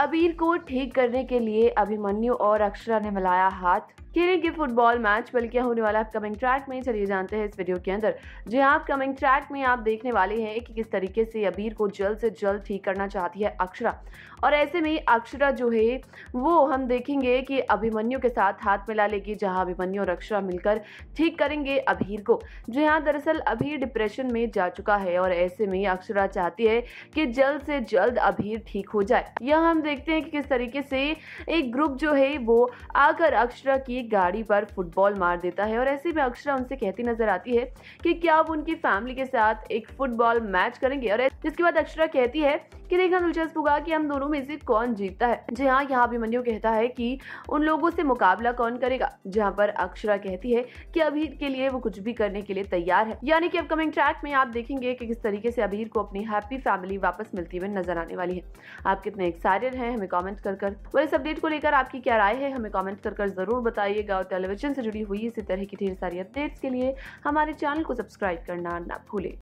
अबीर को ठीक करने के लिए अभिमन्यु और अक्षरा ने मिलाया हाथ खेलें के फुटबॉल मैच बल्कि होने वाला अपकमिंग ट्रैक में चलिए जानते हैं इस वीडियो के अंदर जी हाँ अपकमिंग ट्रैक में आप देखने वाले हैं कि किस तरीके से अबीर को जल्द से जल्द ठीक करना चाहती है अक्षरा और ऐसे में अक्षरा जो है वो हम देखेंगे कि अभिमन्यु के साथ हाथ मिला लेगी जहाँ अभिमन्यु और अक्षरा मिलकर ठीक करेंगे अभीर को जी हाँ दरअसल अभी डिप्रेशन में जा चुका है और ऐसे में अक्षरा चाहती है कि जल्द से जल्द अभीर ठीक हो जाए यह हम देखते हैं कि किस तरीके से एक ग्रुप जो है वो आकर अक्षरा की गाड़ी पर फुटबॉल मार देता है और ऐसे में अक्षरा उनसे कहती नजर आती है कि क्या आप उनकी फैमिली के साथ एक फुटबॉल मैच करेंगे और जिसके बाद अक्षरा कहती है कि देखना दिलचस्प होगा कि हम दोनों में से कौन जीतता है जी हाँ यहाँ अभिमन्यु कहता है कि उन लोगों से मुकाबला कौन करेगा जहाँ पर अक्षरा कहती है कि अभीर के लिए वो कुछ भी करने के लिए तैयार है यानी कि अपकमिंग ट्रैक में आप देखेंगे कि किस तरीके से अभीर को अपनी हैप्पी फैमिली वापस मिलती हुई नजर आने वाली है आप कितने एक्साइटेड हैं हमें कमेंट कर कर और इस अपडेट को लेकर आपकी क्या राय है हमें कमेंट कर कर जरूर बताइएगा और टेलीविजन से जुड़ी हुई इसी तरह की ढेर सारी अपडेट्स के लिए हमारे चैनल को सब्सक्राइब करना ना भूलें